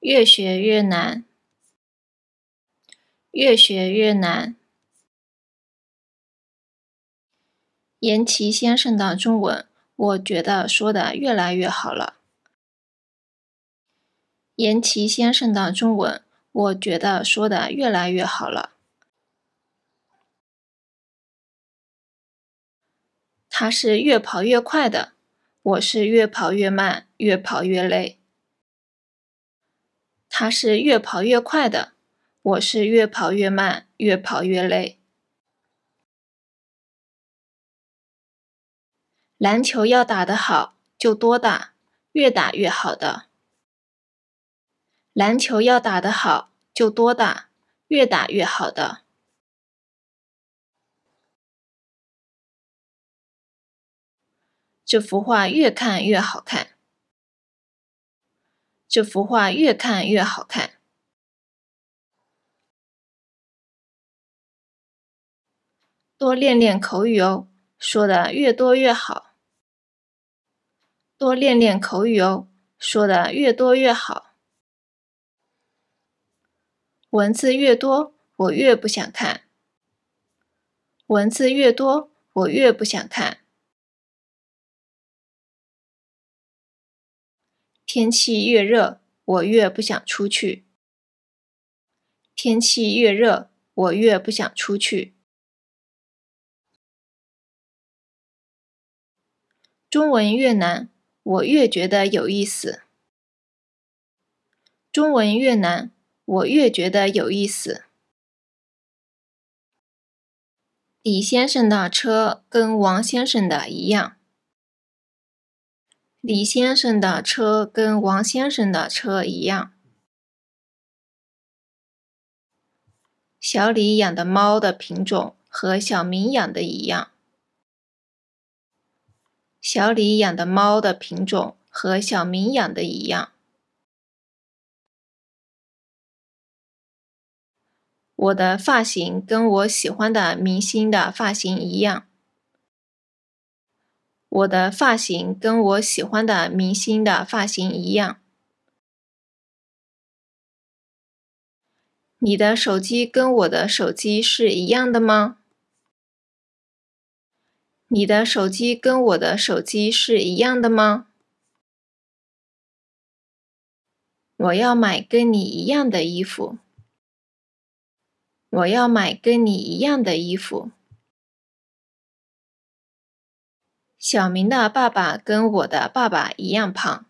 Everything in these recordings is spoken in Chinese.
越学越难，越学越难。严琦先生的中文，我觉得说的越来越好了。严琦先生的中文，我觉得说的越来越好了。他是越跑越快的，我是越跑越慢，越跑越累。他是越跑越快的，我是越跑越慢，越跑越累。篮球要打得好，就多打，越打越好的。篮球要打得好，就多打，越打越好的。这幅画越看越好看。这幅画越看越好看。多练练口语哦，说的越多越好。多练练口语哦，说的越多越好。文字越多，我越不想看。文字越多，我越不想看。天气越热，我越不想出去。天气越热，我越不想出去。中文越难，我越觉得有意思。中文越难，我越觉得有意思。李先生的车跟王先生的一样。李先生的车跟王先生的车一样。小李养的猫的品种和小明养的一样。小李养的猫的品种和小明养的一样。我的发型跟我喜欢的明星的发型一样。我的发型跟我喜欢的明星的发型一样。你的手机跟我的手机是一样的吗？你的手机跟我的手机是一样的吗？我要买跟你一样的衣服。我要买跟你一样的衣服。小明的爸爸跟我的爸爸一样胖。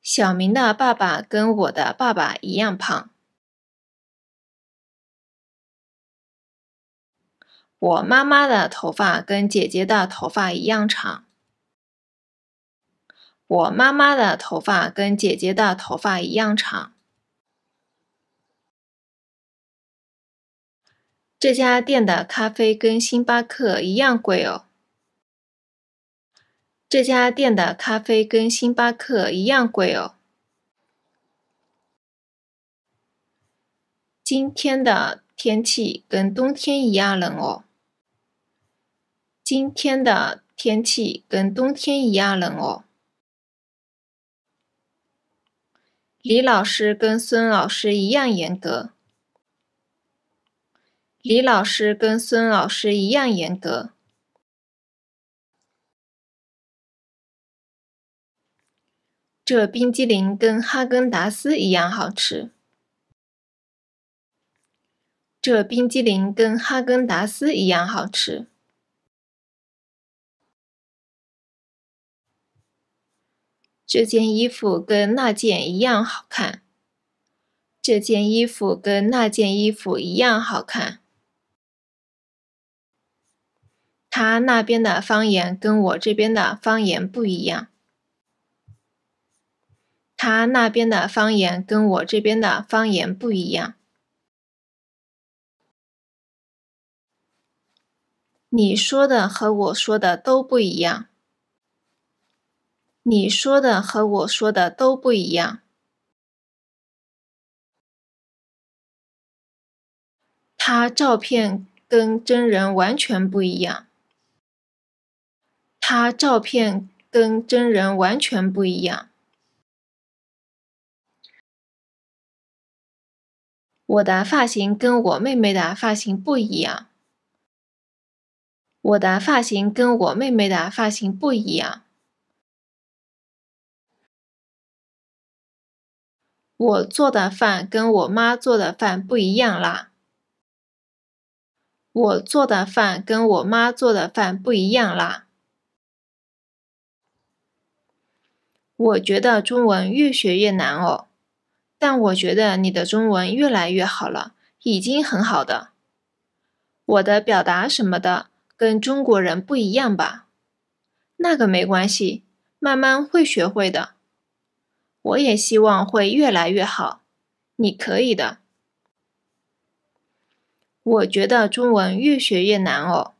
小明的爸爸跟我的爸爸一样胖。我妈妈的头发跟姐姐的头发一样长。我妈妈的头发跟姐姐的头发一样长。这家店的咖啡跟星巴克一样贵哦。这家店的咖啡跟星巴克一样贵哦。今天的天气跟冬天一样冷哦。今天的天气跟冬天一样冷哦。李老师跟孙老师一样严格。李老师跟孙老师一样严格。这冰激凌跟哈根达斯一样好吃。这冰激凌跟哈根达斯一样好吃。这件衣服跟那件一样好看。这件衣服跟那件衣服一样好看。他那边的方言跟我这边的方言不一样。他那边的方言跟我这边的方言不一样。你说的和我说的都不一样。你说的和我说的都不一样。他照片跟真人完全不一样。他照片跟真人完全不一样。我的发型跟我妹妹的发型不一样。我的发型跟我妹妹的发型不一样。我做的饭跟我妈做的饭不一样啦。我做的饭跟我妈做的饭不一样啦。我觉得中文越学越难哦。但我觉得你的中文越来越好了，已经很好的。我的表达什么的跟中国人不一样吧？那个没关系，慢慢会学会的。我也希望会越来越好，你可以的。我觉得中文越学越难哦。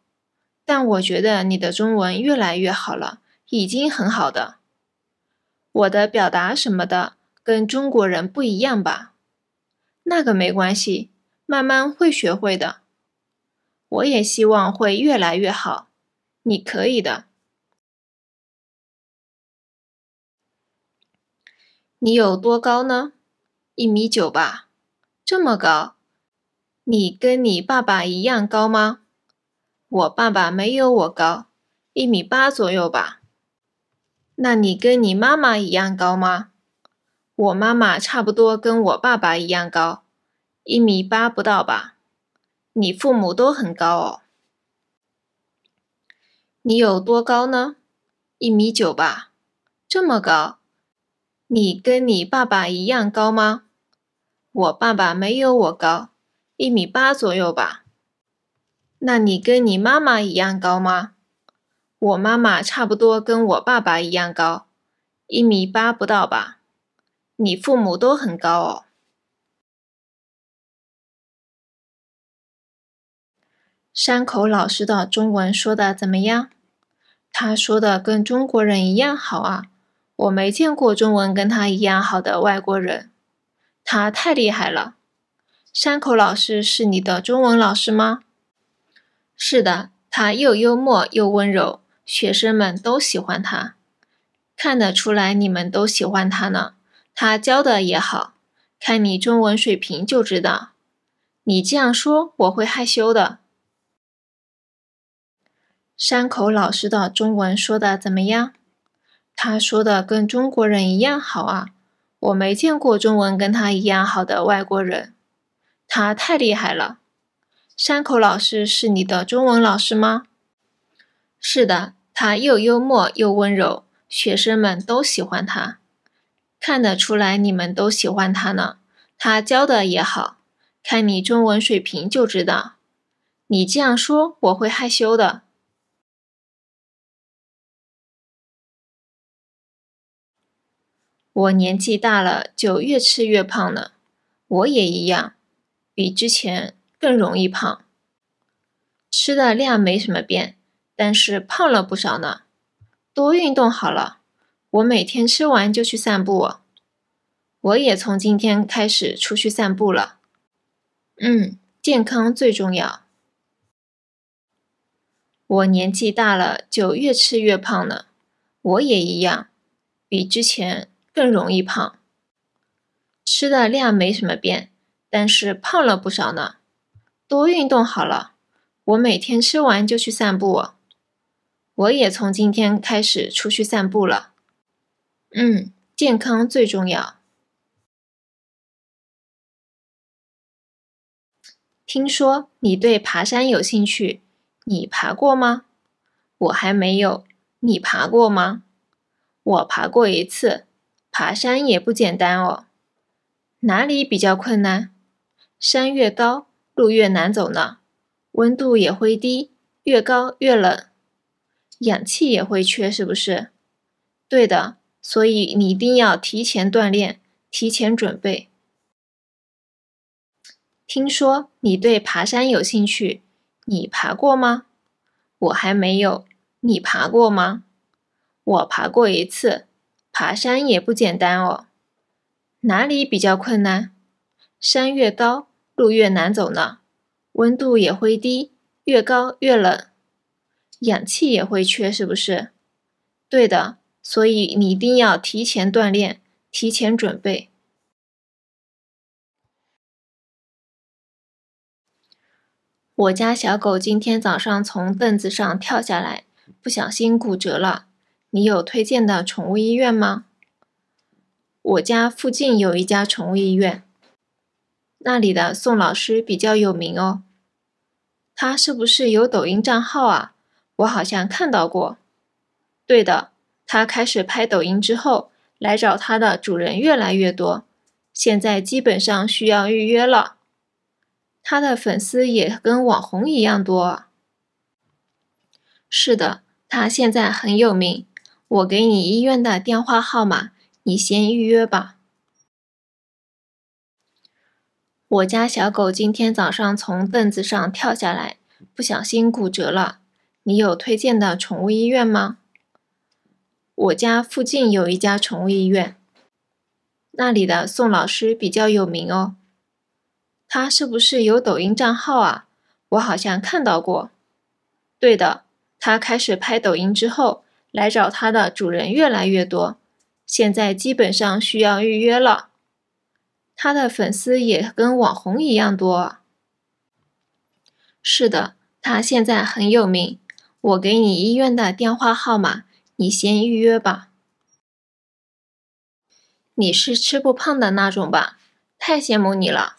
但我觉得你的中文越来越好了，已经很好的。我的表达什么的。跟中国人不一样吧？那个没关系，慢慢会学会的。我也希望会越来越好，你可以的。你有多高呢？一米九吧，这么高？你跟你爸爸一样高吗？我爸爸没有我高，一米八左右吧。那你跟你妈妈一样高吗？我妈妈差不多跟我爸爸一样高，一米八不到吧？你父母都很高哦。你有多高呢？一米九吧？这么高？你跟你爸爸一样高吗？我爸爸没有我高，一米八左右吧。那你跟你妈妈一样高吗？我妈妈差不多跟我爸爸一样高，一米八不到吧？你父母都很高哦。山口老师的中文说的怎么样？他说的跟中国人一样好啊！我没见过中文跟他一样好的外国人。他太厉害了。山口老师是你的中文老师吗？是的，他又幽默又温柔，学生们都喜欢他。看得出来，你们都喜欢他呢。他教的也好，看你中文水平就知道。你这样说我会害羞的。山口老师的中文说的怎么样？他说的跟中国人一样好啊！我没见过中文跟他一样好的外国人，他太厉害了。山口老师是你的中文老师吗？是的，他又幽默又温柔，学生们都喜欢他。看得出来，你们都喜欢他呢。他教的也好看，你中文水平就知道。你这样说，我会害羞的。我年纪大了，就越吃越胖呢。我也一样，比之前更容易胖。吃的量没什么变，但是胖了不少呢。多运动好了。我每天吃完就去散步。我也从今天开始出去散步了。嗯，健康最重要。我年纪大了，就越吃越胖呢。我也一样，比之前更容易胖。吃的量没什么变，但是胖了不少呢。多运动好了。我每天吃完就去散步。我也从今天开始出去散步了。嗯，健康最重要。听说你对爬山有兴趣，你爬过吗？我还没有。你爬过吗？我爬过一次。爬山也不简单哦。哪里比较困难？山越高，路越难走呢。温度也会低，越高越冷。氧气也会缺，是不是？对的。所以你一定要提前锻炼，提前准备。听说你对爬山有兴趣，你爬过吗？我还没有。你爬过吗？我爬过一次。爬山也不简单哦。哪里比较困难？山越高，路越难走呢。温度也会低，越高越冷。氧气也会缺，是不是？对的。所以你一定要提前锻炼，提前准备。我家小狗今天早上从凳子上跳下来，不小心骨折了。你有推荐的宠物医院吗？我家附近有一家宠物医院，那里的宋老师比较有名哦。他是不是有抖音账号啊？我好像看到过。对的。他开始拍抖音之后，来找他的主人越来越多，现在基本上需要预约了。他的粉丝也跟网红一样多。是的，他现在很有名。我给你医院的电话号码，你先预约吧。我家小狗今天早上从凳子上跳下来，不小心骨折了。你有推荐的宠物医院吗？我家附近有一家宠物医院，那里的宋老师比较有名哦。他是不是有抖音账号啊？我好像看到过。对的，他开始拍抖音之后，来找他的主人越来越多，现在基本上需要预约了。他的粉丝也跟网红一样多。是的，他现在很有名。我给你医院的电话号码。你先预约吧。你是吃不胖的那种吧？太羡慕你了。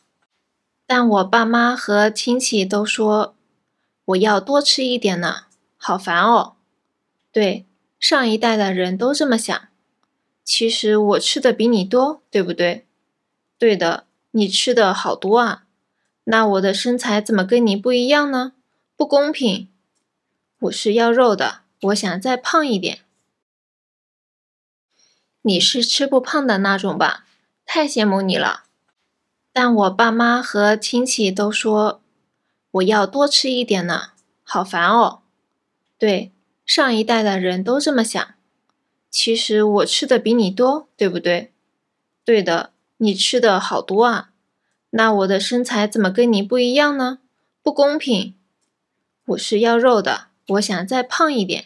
但我爸妈和亲戚都说我要多吃一点呢，好烦哦。对，上一代的人都这么想。其实我吃的比你多，对不对？对的，你吃的好多啊。那我的身材怎么跟你不一样呢？不公平。我是要肉的，我想再胖一点。你是吃不胖的那种吧？太羡慕你了。但我爸妈和亲戚都说我要多吃一点呢，好烦哦。对，上一代的人都这么想。其实我吃的比你多，对不对？对的，你吃的好多啊。那我的身材怎么跟你不一样呢？不公平。我是要肉的，我想再胖一点。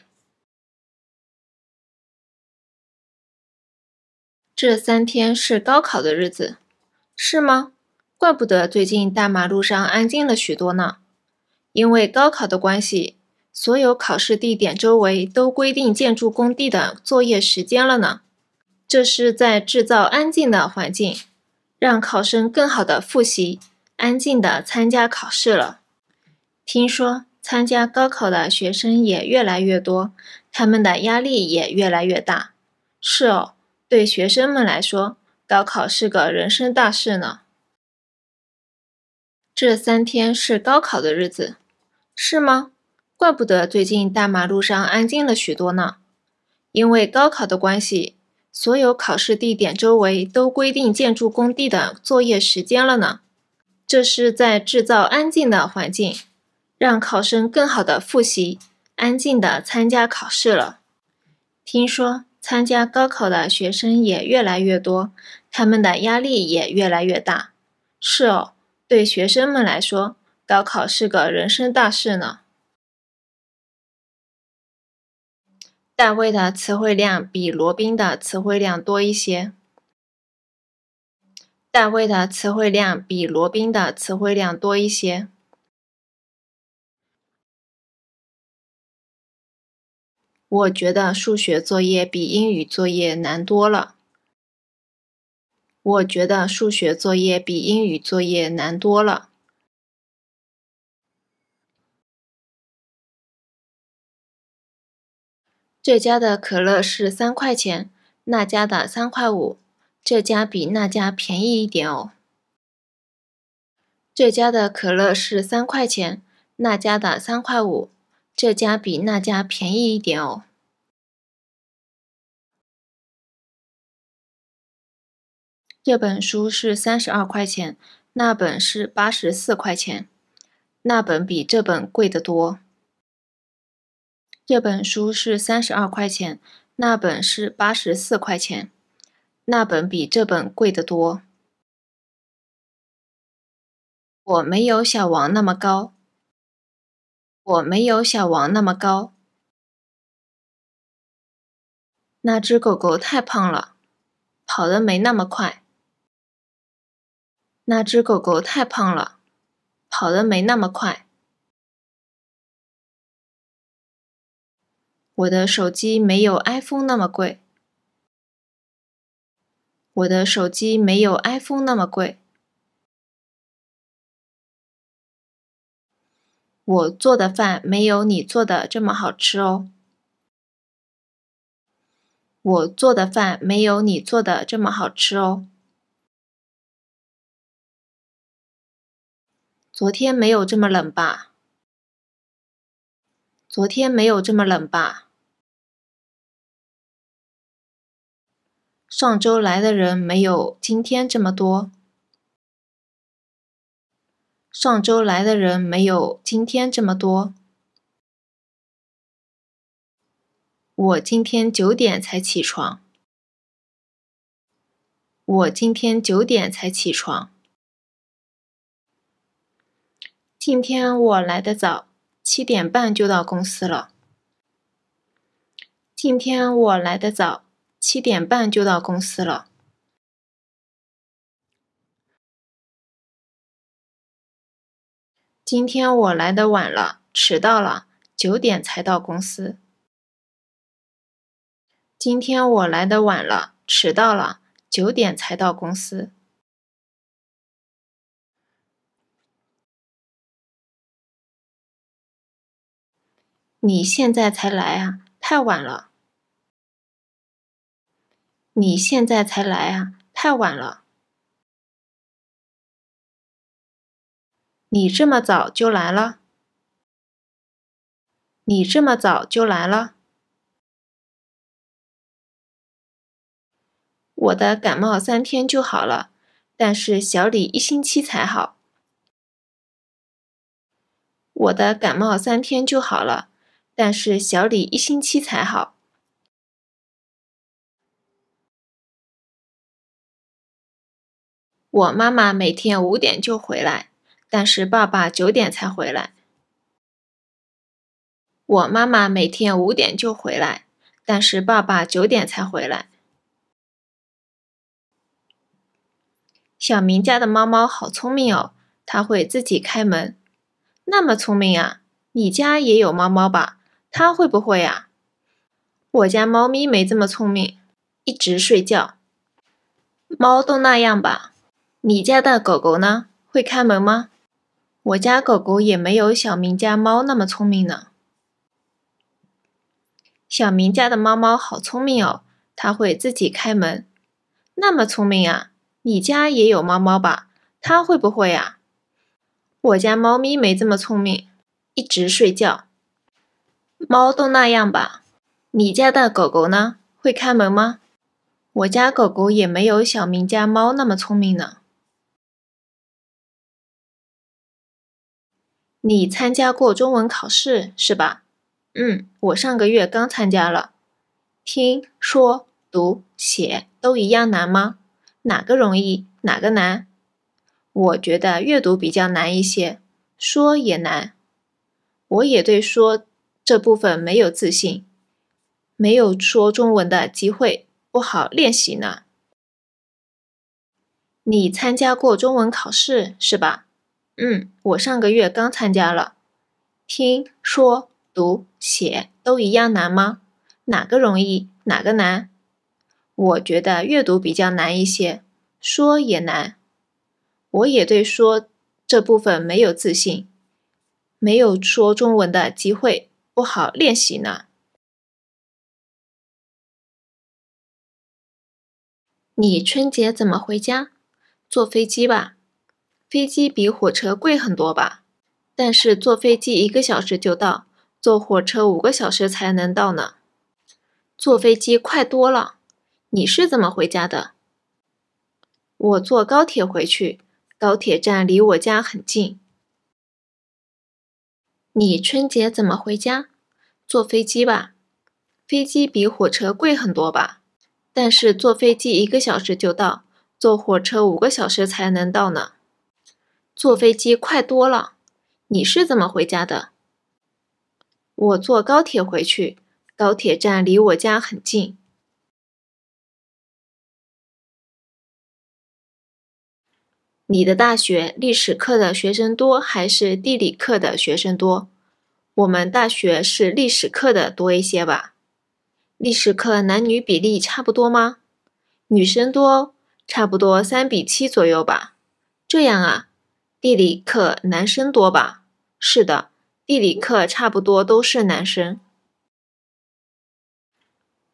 这三天是高考的日子，是吗？怪不得最近大马路上安静了许多呢。因为高考的关系，所有考试地点周围都规定建筑工地的作业时间了呢。这是在制造安静的环境，让考生更好的复习，安静的参加考试了。听说参加高考的学生也越来越多，他们的压力也越来越大。是哦。对学生们来说，高考是个人生大事呢。这三天是高考的日子，是吗？怪不得最近大马路上安静了许多呢。因为高考的关系，所有考试地点周围都规定建筑工地的作业时间了呢。这是在制造安静的环境，让考生更好的复习，安静的参加考试了。听说。参加高考的学生也越来越多，他们的压力也越来越大。是哦，对学生们来说，高考是个人生大事呢。大卫的词汇量比罗宾的词汇量多一些。大卫的词汇量比罗宾的词汇量多一些。我觉得数学作业比英语作业难多了。我觉得数学作业比英语作业难多了。这家的可乐是三块钱，那家的三块五，这家比那家便宜一点哦。这家的可乐是三块钱，那家的三块五。这家比那家便宜一点哦。这本书是三十二块钱，那本是八十四块钱，那本比这本贵得多。这本书是三十二块钱，那本是八十四块钱，那本比这本贵得多。我没有小王那么高。我没有小王那么高。那只狗狗太胖了，跑的没那么快。那只狗狗太胖了，跑的没那么快。我的手机没有 iPhone 那么贵。我的手机没有 iPhone 那么贵。我做的饭没有你做的这么好吃哦。我做的饭没有你做的这么好吃哦。昨天没有这么冷吧？昨天没有这么冷吧？上周来的人没有今天这么多。上周来的人没有今天这么多。我今天九点才起床。我今天九点才起床。今天我来的早，七点半就到公司了。今天我来的早，七点半就到公司了。今天我来的晚了，迟到了，九点才到公司。今天我来的晚了，迟到了，九点才到公司。你现在才来啊，太晚了。你现在才来啊，太晚了。你这么早就来了！你这么早就来了！我的感冒三天就好了，但是小李一星期才好。我的感冒三天就好了，但是小李一星期才好。我妈妈每天五点就回来。但是爸爸九点才回来。我妈妈每天五点就回来，但是爸爸九点才回来。小明家的猫猫好聪明哦，它会自己开门。那么聪明啊！你家也有猫猫吧？它会不会啊？我家猫咪没这么聪明，一直睡觉。猫都那样吧。你家的狗狗呢？会开门吗？我家狗狗也没有小明家猫那么聪明呢。小明家的猫猫好聪明哦，它会自己开门，那么聪明啊！你家也有猫猫吧？它会不会啊？我家猫咪没这么聪明，一直睡觉。猫都那样吧。你家的狗狗呢？会开门吗？我家狗狗也没有小明家猫那么聪明呢。你参加过中文考试是吧？嗯，我上个月刚参加了。听说读写都一样难吗？哪个容易，哪个难？我觉得阅读比较难一些，说也难。我也对说这部分没有自信，没有说中文的机会，不好练习呢。你参加过中文考试是吧？嗯，我上个月刚参加了。听说读写都一样难吗？哪个容易，哪个难？我觉得阅读比较难一些，说也难。我也对说这部分没有自信，没有说中文的机会，不好练习呢。你春节怎么回家？坐飞机吧。飞机比火车贵很多吧，但是坐飞机一个小时就到，坐火车五个小时才能到呢。坐飞机快多了。你是怎么回家的？我坐高铁回去，高铁站离我家很近。你春节怎么回家？坐飞机吧。飞机比火车贵很多吧，但是坐飞机一个小时就到，坐火车五个小时才能到呢。坐飞机快多了，你是怎么回家的？我坐高铁回去，高铁站离我家很近。你的大学历史课的学生多还是地理课的学生多？我们大学是历史课的多一些吧？历史课男女比例差不多吗？女生多，差不多三比七左右吧？这样啊。地理课男生多吧？是的，地理课差不多都是男生。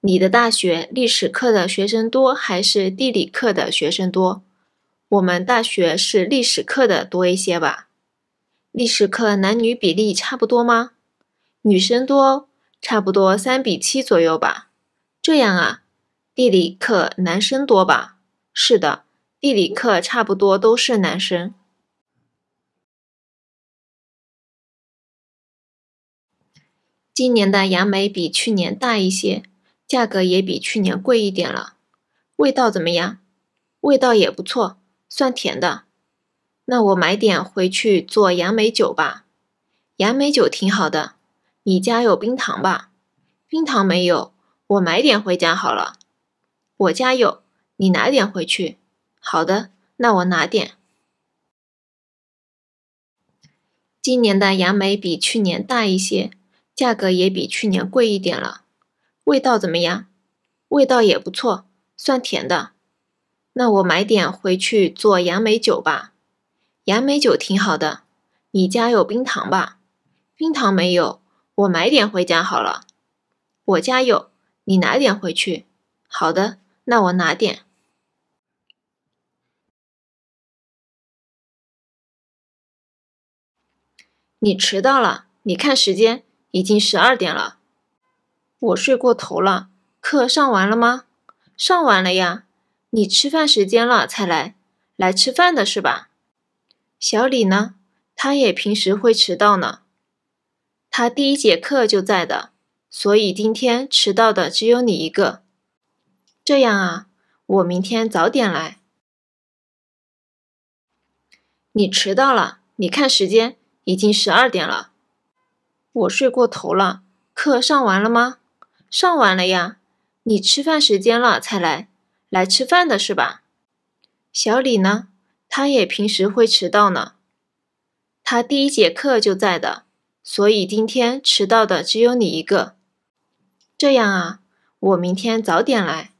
你的大学历史课的学生多还是地理课的学生多？我们大学是历史课的多一些吧。历史课男女比例差不多吗？女生多，差不多三比七左右吧。这样啊，地理课男生多吧？是的，地理课差不多都是男生。今年的杨梅比去年大一些，价格也比去年贵一点了。味道怎么样？味道也不错，算甜的。那我买点回去做杨梅酒吧。杨梅酒挺好的。你家有冰糖吧？冰糖没有，我买点回家好了。我家有，你拿点回去。好的，那我拿点。今年的杨梅比去年大一些。价格也比去年贵一点了，味道怎么样？味道也不错，酸甜的。那我买点回去做杨梅酒吧。杨梅酒挺好的，你家有冰糖吧？冰糖没有，我买点回家好了。我家有，你拿点回去。好的，那我拿点。你迟到了，你看时间。已经十二点了，我睡过头了。课上完了吗？上完了呀。你吃饭时间了才来，来吃饭的是吧？小李呢？他也平时会迟到呢。他第一节课就在的，所以今天迟到的只有你一个。这样啊，我明天早点来。你迟到了，你看时间，已经十二点了。我睡过头了，课上完了吗？上完了呀。你吃饭时间了才来，来吃饭的是吧？小李呢？他也平时会迟到呢。他第一节课就在的，所以今天迟到的只有你一个。这样啊，我明天早点来。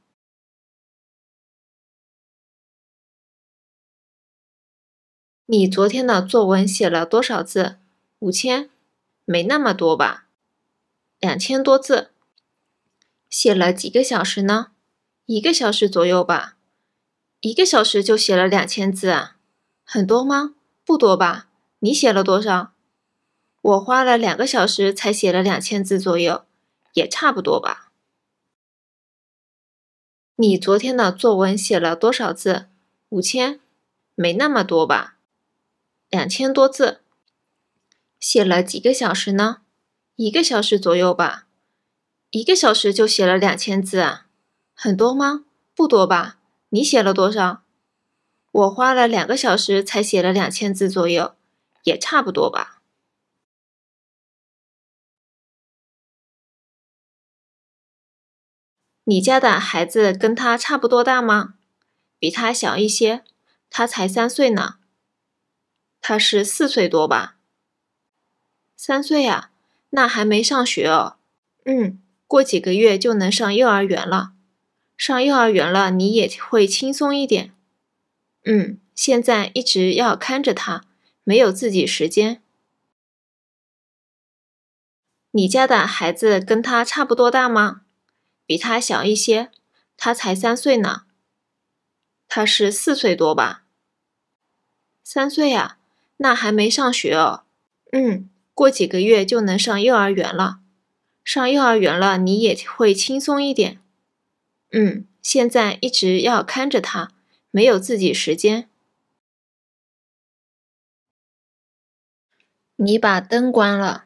你昨天的作文写了多少字？五千。没那么多吧，两千多字，写了几个小时呢？一个小时左右吧，一个小时就写了两千字啊，很多吗？不多吧。你写了多少？我花了两个小时才写了两千字左右，也差不多吧。你昨天的作文写了多少字？五千？没那么多吧，两千多字。写了几个小时呢？一个小时左右吧。一个小时就写了两千字啊，很多吗？不多吧。你写了多少？我花了两个小时才写了两千字左右，也差不多吧。你家的孩子跟他差不多大吗？比他小一些。他才三岁呢。他是四岁多吧？三岁呀，那还没上学哦。嗯，过几个月就能上幼儿园了。上幼儿园了，你也会轻松一点。嗯，现在一直要看着他，没有自己时间。你家的孩子跟他差不多大吗？比他小一些，他才三岁呢。他是四岁多吧？三岁呀，那还没上学哦。嗯。过几个月就能上幼儿园了，上幼儿园了你也会轻松一点。嗯，现在一直要看着他，没有自己时间。你把灯关了，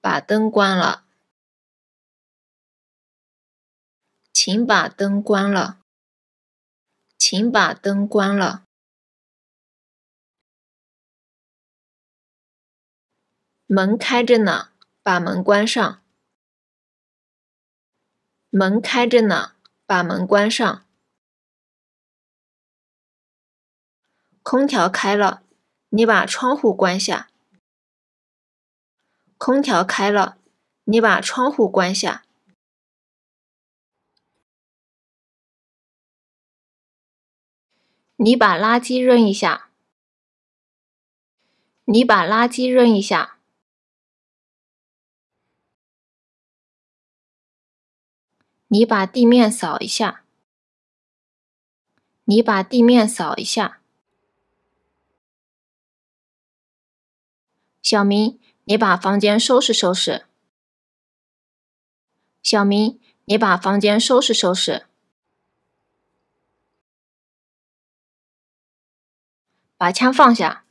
把灯关了，请把灯关了，请把灯关了。门开着呢，把门关上。门开着呢，把门关上。空调开了，你把窗户关下。空调开了，你把窗户关下。你把垃圾扔一下。你把垃圾扔一下。你把地面扫一下。你把地面扫一下。小明，你把房间收拾收拾。小明，你把房间收拾收拾。把枪放下。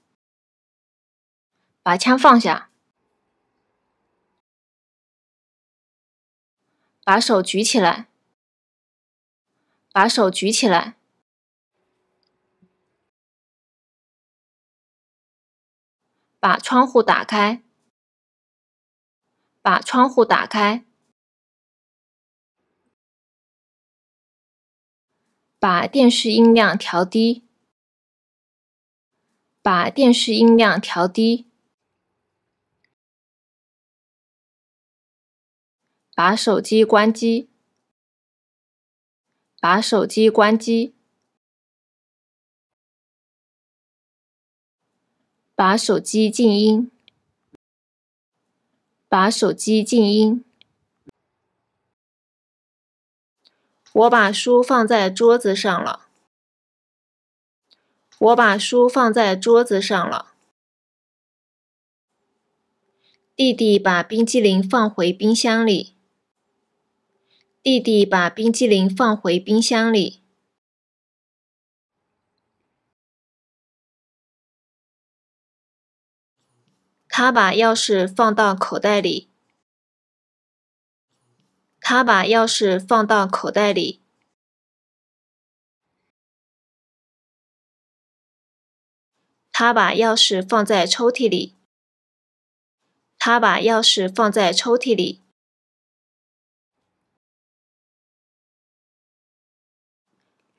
把枪放下。把手举起来，把手举起来，把窗户打开，把窗户打开，把电视音量调低，把电视音量调低。把手机关机。把手机关机。把手机静音。把手机静音。我把书放在桌子上了。我把书放在桌子上了。弟弟把冰激凌放回冰箱里。弟弟把冰激凌放回冰箱里。他把钥匙放到口袋里。他把钥匙放到口袋里。他把钥匙放在抽屉里。他把钥匙放在抽屉里。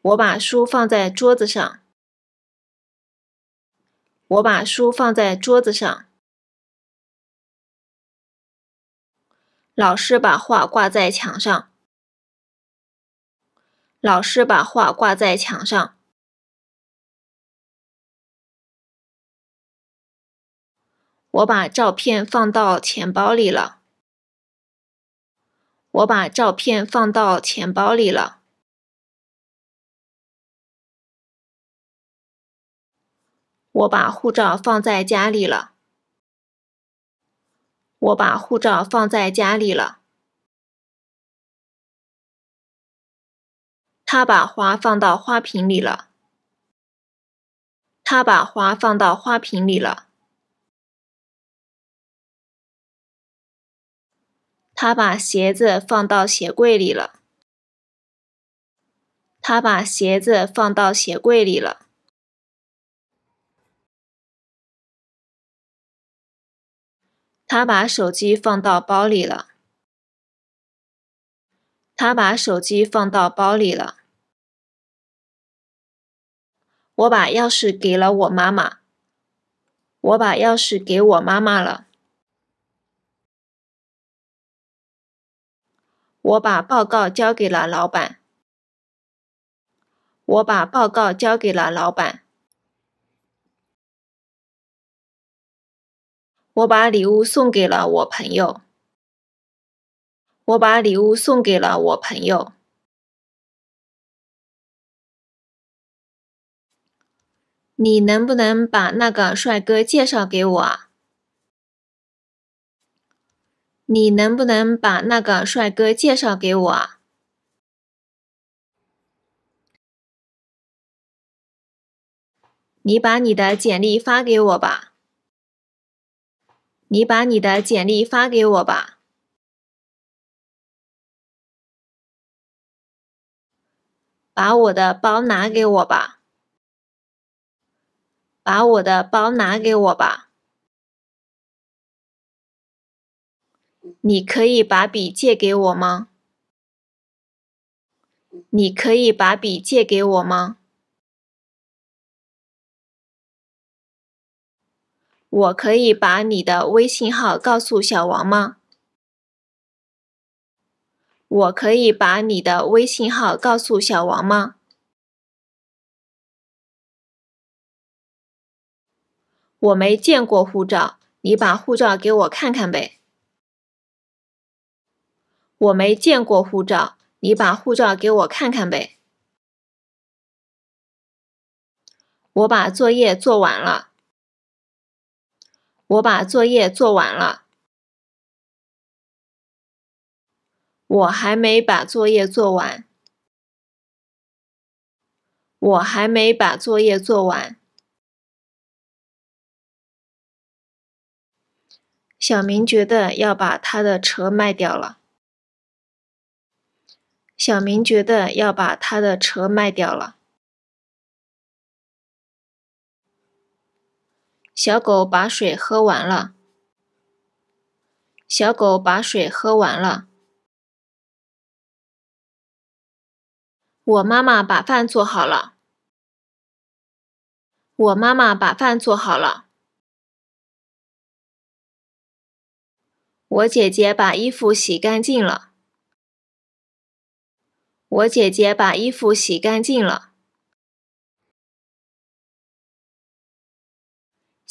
我把书放在桌子上。我把书放在桌子上。老师把画挂在墙上。老师把画挂在墙上。我把照片放到钱包里了。我把照片放到钱包里了。我把护照放在家里了。我把护照放在家里了。他把花放到花瓶里了。他把花放到花瓶里了。他把鞋子放到鞋柜里了。他把鞋子放到鞋柜里了。他把手机放到包里了。他把手机放到包里了。我把钥匙给了我妈妈。我把钥匙给我妈妈了。我把报告交给了老板。我把报告交给了老板。我把礼物送给了我朋友。我把礼物送给了我朋友。你能不能把那个帅哥介绍给我？啊？你能不能把那个帅哥介绍给我？啊？你把你的简历发给我吧。你把你的简历发给我吧。把我的包拿给我吧。把我的包拿给我吧。你可以把笔借给我吗？你可以把笔借给我吗？我可以把你的微信号告诉小王吗？我可以把你的微信号告诉小王吗？我没见过护照，你把护照给我看看呗。我没见过护照，你把护照给我看看呗。我把作业做完了。我把作业做完了。我还没把作业做完。我还没把作业做完。小明觉得要把他的车卖掉了。小明觉得要把他的车卖掉了。小狗把水喝完了。小狗把水喝完了。我妈妈把饭做好了。我妈妈把饭做好了。我姐姐把衣服洗干净了。我姐姐把衣服洗干净了。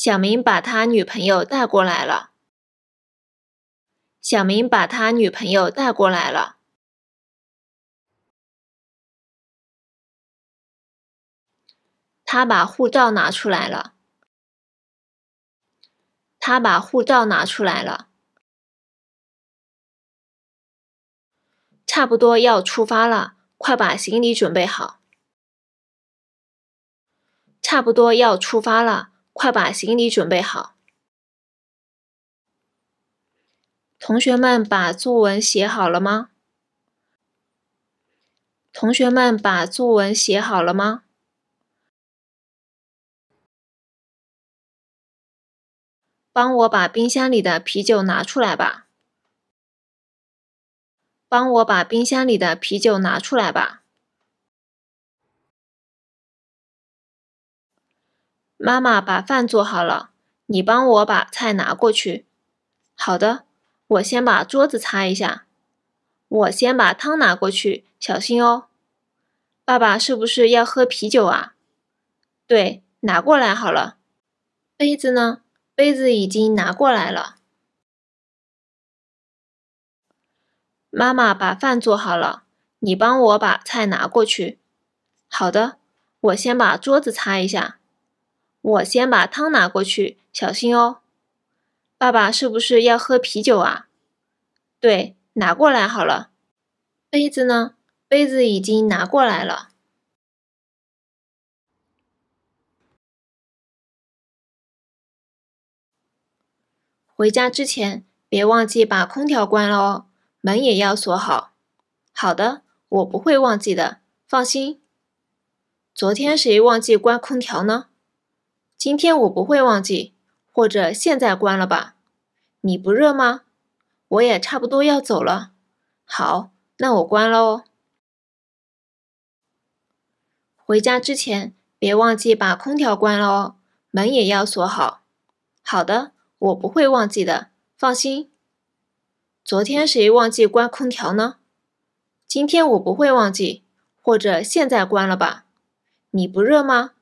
小明把他女朋友带过来了。小明把他女朋友带过来了。他把护照拿出来了。他把护照拿出来了。差不多要出发了，快把行李准备好。差不多要出发了。快把行李准备好！同学们，把作文写好了吗？同学们，把作文写好了吗？帮我把冰箱里的啤酒拿出来吧。帮我把冰箱里的啤酒拿出来吧。妈妈把饭做好了，你帮我把菜拿过去。好的，我先把桌子擦一下。我先把汤拿过去，小心哦。爸爸是不是要喝啤酒啊？对，拿过来好了。杯子呢？杯子已经拿过来了。妈妈把饭做好了，你帮我把菜拿过去。好的，我先把桌子擦一下。我先把汤拿过去，小心哦。爸爸是不是要喝啤酒啊？对，拿过来好了。杯子呢？杯子已经拿过来了。回家之前别忘记把空调关了哦，门也要锁好。好的，我不会忘记的，放心。昨天谁忘记关空调呢？今天我不会忘记，或者现在关了吧？你不热吗？我也差不多要走了。好，那我关了哦。回家之前别忘记把空调关了哦，门也要锁好。好的，我不会忘记的，放心。昨天谁忘记关空调呢？今天我不会忘记，或者现在关了吧？你不热吗？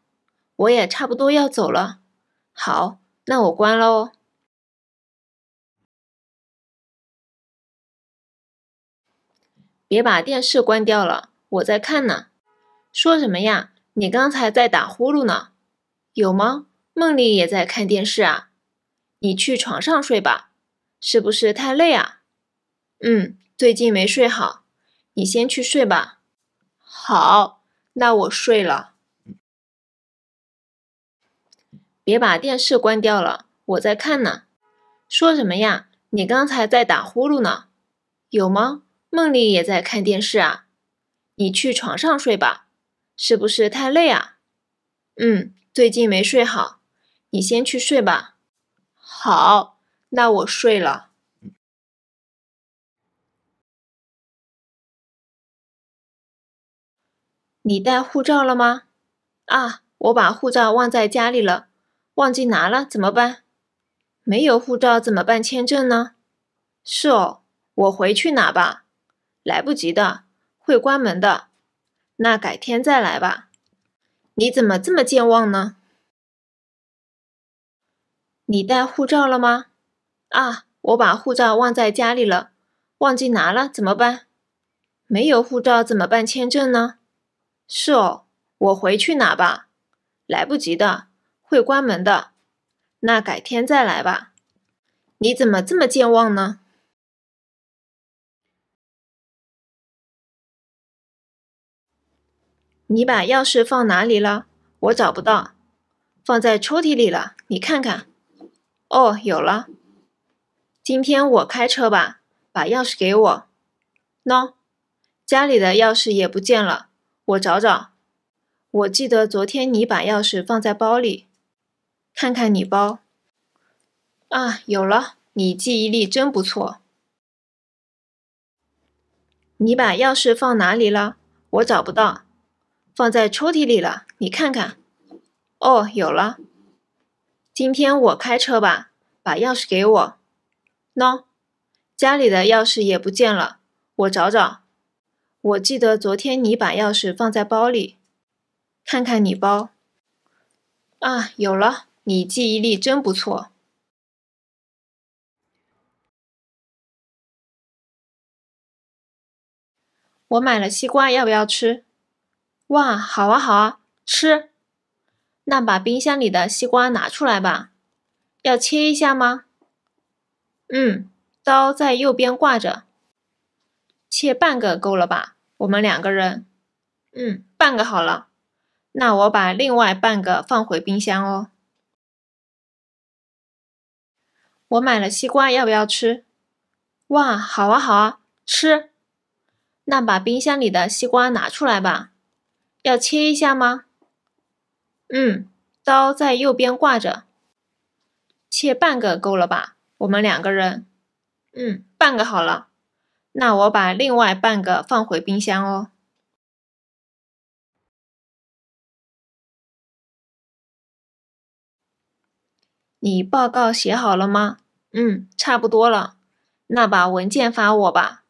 我也差不多要走了，好，那我关了哦。别把电视关掉了，我在看呢。说什么呀？你刚才在打呼噜呢？有吗？梦里也在看电视啊。你去床上睡吧，是不是太累啊？嗯，最近没睡好。你先去睡吧。好，那我睡了。别把电视关掉了，我在看呢。说什么呀？你刚才在打呼噜呢？有吗？梦里也在看电视啊。你去床上睡吧，是不是太累啊？嗯，最近没睡好。你先去睡吧。好，那我睡了。你带护照了吗？啊，我把护照忘在家里了。忘记拿了怎么办？没有护照怎么办签证呢？是哦，我回去拿吧。来不及的，会关门的。那改天再来吧。你怎么这么健忘呢？你带护照了吗？啊，我把护照忘在家里了。忘记拿了怎么办？没有护照怎么办签证呢？是哦，我回去拿吧。来不及的。会关门的，那改天再来吧。你怎么这么健忘呢？你把钥匙放哪里了？我找不到，放在抽屉里了。你看看。哦，有了。今天我开车吧，把钥匙给我。喏，家里的钥匙也不见了，我找找。我记得昨天你把钥匙放在包里。看看你包啊，有了，你记忆力真不错。你把钥匙放哪里了？我找不到，放在抽屉里了。你看看，哦，有了。今天我开车吧，把钥匙给我。喏，家里的钥匙也不见了，我找找。我记得昨天你把钥匙放在包里，看看你包啊，有了。你记忆力真不错。我买了西瓜，要不要吃？哇，好啊好啊，吃。那把冰箱里的西瓜拿出来吧。要切一下吗？嗯，刀在右边挂着。切半个够了吧？我们两个人。嗯，半个好了。那我把另外半个放回冰箱哦。我买了西瓜，要不要吃？哇，好啊好啊，吃。那把冰箱里的西瓜拿出来吧。要切一下吗？嗯，刀在右边挂着。切半个够了吧？我们两个人。嗯，半个好了。那我把另外半个放回冰箱哦。你报告写好了吗？嗯，差不多了。那把文件发我吧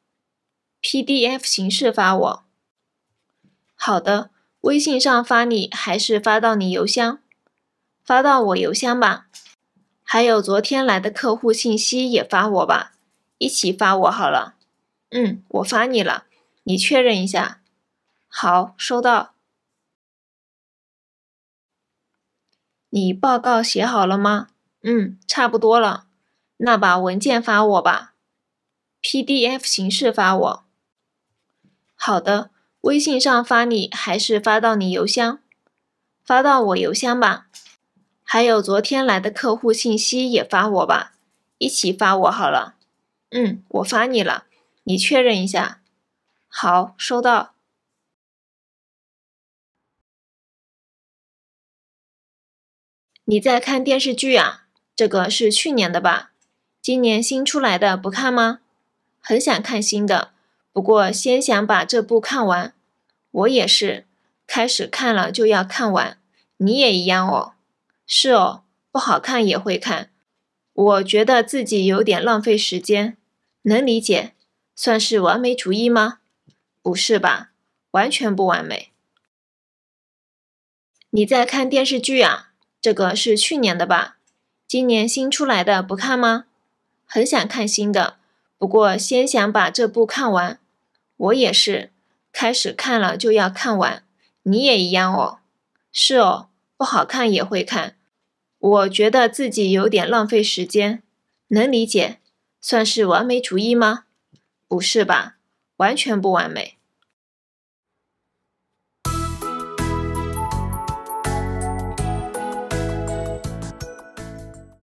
，PDF 形式发我。好的，微信上发你还是发到你邮箱？发到我邮箱吧。还有昨天来的客户信息也发我吧，一起发我好了。嗯，我发你了，你确认一下。好，收到。你报告写好了吗？嗯，差不多了，那把文件发我吧，PDF 形式发我。好的，微信上发你还是发到你邮箱？发到我邮箱吧。还有昨天来的客户信息也发我吧，一起发我好了。嗯，我发你了，你确认一下。好，收到。你在看电视剧啊？这个是去年的吧？今年新出来的不看吗？很想看新的，不过先想把这部看完。我也是，开始看了就要看完。你也一样哦。是哦，不好看也会看。我觉得自己有点浪费时间，能理解。算是完美主义吗？不是吧，完全不完美。你在看电视剧啊？这个是去年的吧？今年新出来的不看吗？很想看新的，不过先想把这部看完。我也是，开始看了就要看完。你也一样哦。是哦，不好看也会看。我觉得自己有点浪费时间，能理解。算是完美主义吗？不是吧，完全不完美。